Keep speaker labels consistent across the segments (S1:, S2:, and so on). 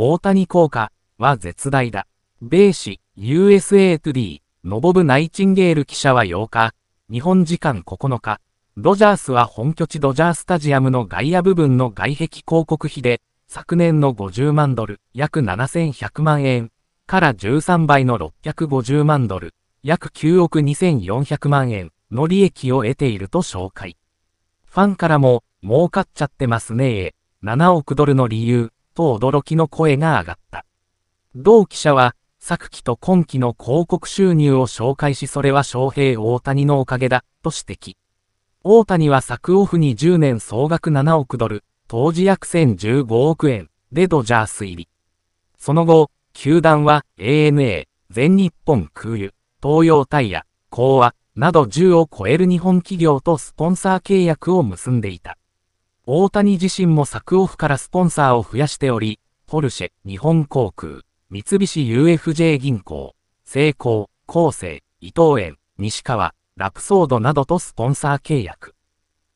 S1: 大谷効果は絶大だ。米紙 USA トゥディ、ノボブ・ナイチンゲール記者は8日、日本時間9日、ドジャースは本拠地ドジャースタジアムの外野部分の外壁広告費で、昨年の50万ドル、約7100万円、から13倍の650万ドル、約9億2400万円の利益を得ていると紹介。ファンからも、儲かっちゃってますねえ、7億ドルの理由と驚きの声が上がった。同記者は、昨期と今期の広告収入を紹介しそれは翔平大谷のおかげだ、と指摘。大谷は昨オフに10年総額7億ドル、当時約1015億円でドジャース入り。その後、球団は ANA、全日本空輸、東洋タイヤ、講和など10を超える日本企業とスポンサー契約を結んでいた。大谷自身も作オフからスポンサーを増やしており、ポルシェ、日本航空、三菱 UFJ 銀行、成功、厚生、伊藤園、西川、ラプソードなどとスポンサー契約。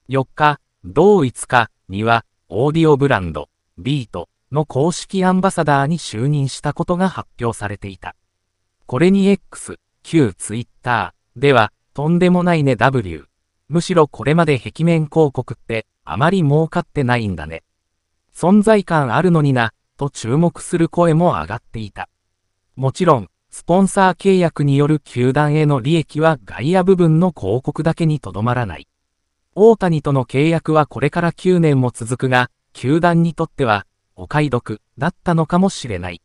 S1: 4日、同5日には、オーディオブランド、ビートの公式アンバサダーに就任したことが発表されていた。これに X、旧 Twitter では、とんでもないね W。むしろこれまで壁面広告って、あまり儲かってないんだね。存在感あるのにな、と注目する声も上がっていた。もちろん、スポンサー契約による球団への利益は外野部分の広告だけにとどまらない。大谷との契約はこれから9年も続くが、球団にとっては、お買い得だったのかもしれない。